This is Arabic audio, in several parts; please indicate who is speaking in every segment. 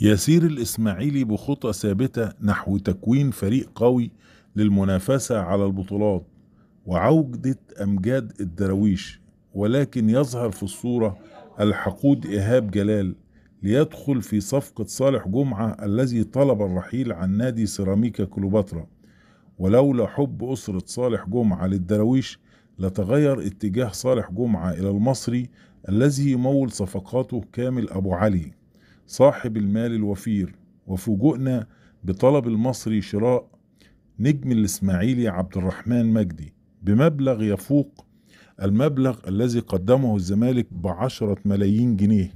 Speaker 1: يسير الإسماعيلي بخطى ثابتة نحو تكوين فريق قوي للمنافسة على البطولات وعودة أمجاد الدراويش ولكن يظهر في الصورة الحقود إيهاب جلال ليدخل في صفقة صالح جمعة الذي طلب الرحيل عن نادي سيراميكا كليوباترا ولولا حب أسرة صالح جمعة للدراويش لتغير اتجاه صالح جمعة إلى المصري الذي يمول صفقاته كامل أبو علي صاحب المال الوفير وفوجئنا بطلب المصري شراء نجم الإسماعيلي عبد الرحمن مجدي بمبلغ يفوق المبلغ الذي قدمه الزمالك بعشرة ملايين جنيه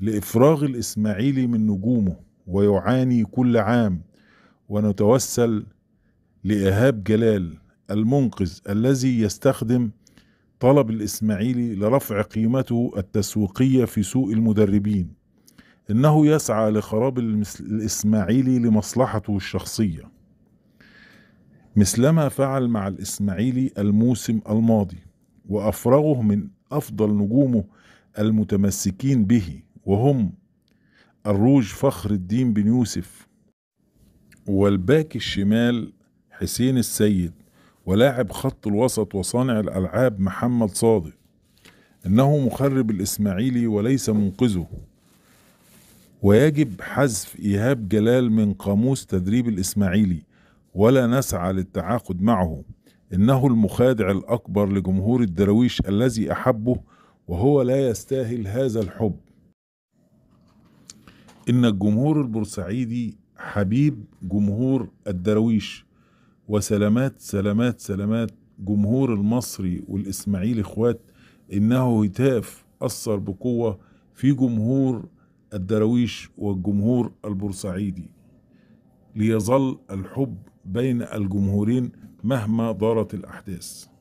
Speaker 1: لإفراغ الإسماعيلي من نجومه ويعاني كل عام ونتوسل لإيهاب جلال المنقذ الذي يستخدم طلب الإسماعيلي لرفع قيمته التسويقية في سوق المدربين إنه يسعى لخراب الإسماعيلي لمصلحته الشخصية مثلما فعل مع الإسماعيلي الموسم الماضي وأفرغه من أفضل نجومه المتمسكين به وهم الروج فخر الدين بن يوسف والباك الشمال حسين السيد ولاعب خط الوسط وصانع الألعاب محمد صادق إنه مخرب الإسماعيلي وليس منقذه ويجب حذف إيهاب جلال من قاموس تدريب الإسماعيلي ولا نسعى للتعاقد معه إنه المخادع الأكبر لجمهور الدراويش الذي أحبه وهو لا يستاهل هذا الحب إن الجمهور البورسعيدي حبيب جمهور الدراويش وسلامات سلامات سلامات جمهور المصري والإسماعيلي إخوات إنه هتاف أثر بقوة في جمهور الدرويش والجمهور البورسعيدي ليظل الحب بين الجمهورين مهما دارت الأحداث